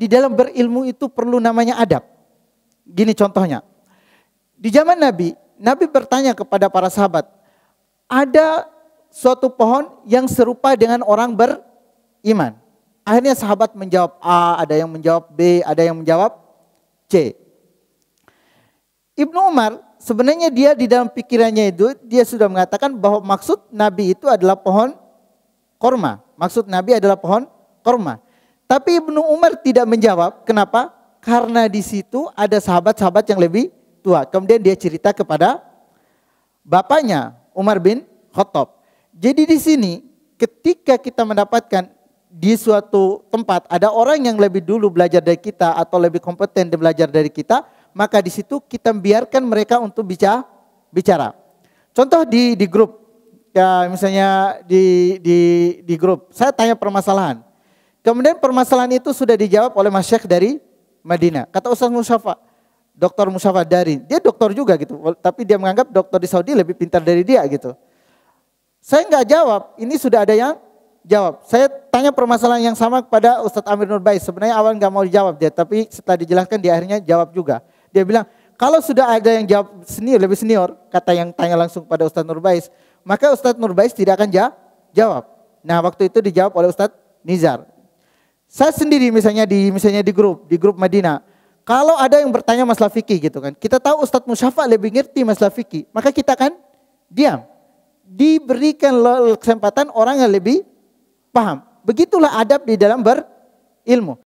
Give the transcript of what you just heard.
di dalam berilmu itu perlu namanya adab. Gini contohnya. Di zaman Nabi, Nabi bertanya kepada para sahabat, ada suatu pohon yang serupa dengan orang beriman. Akhirnya sahabat menjawab A, ada yang menjawab B, ada yang menjawab C. Ibnu Umar sebenarnya dia di dalam pikirannya itu dia sudah mengatakan bahwa maksud Nabi itu adalah pohon korma. Maksud Nabi adalah pohon korma. Tapi Ibnu Umar tidak menjawab. Kenapa? Karena di situ ada sahabat-sahabat yang lebih tua. Kemudian dia cerita kepada bapaknya Umar bin Khattab. Jadi di sini ketika kita mendapatkan di suatu tempat ada orang yang lebih dulu belajar dari kita atau lebih kompeten belajar dari kita, maka di situ kita biarkan mereka untuk bicara. bicara. Contoh di di grup ya misalnya di di di grup, saya tanya permasalahan. Kemudian permasalahan itu sudah dijawab oleh Mas Syekh dari Madinah. Kata Ustaz Musafa, dokter Musafa dari, Dia dokter juga gitu, tapi dia menganggap dokter di Saudi lebih pintar dari dia gitu. Saya nggak jawab, ini sudah ada yang jawab. Saya tanya permasalahan yang sama kepada Ustadz Amir Nurbais. Sebenarnya awal nggak mau dijawab dia, tapi setelah dijelaskan dia akhirnya jawab juga. Dia bilang, kalau sudah ada yang jawab senior, lebih senior, kata yang tanya langsung kepada Ustadz Nurbais, maka Ustadz Nurbais tidak akan jawab. Nah waktu itu dijawab oleh Ustadz Nizar. Saya sendiri misalnya di misalnya di grup, di grup Madinah, kalau ada yang bertanya masalah fikih gitu kan, kita tahu Ustadz Musyafa lebih ngerti masalah fikih, maka kita kan diam. Diberikan kesempatan orang yang lebih paham. Begitulah adab di dalam berilmu.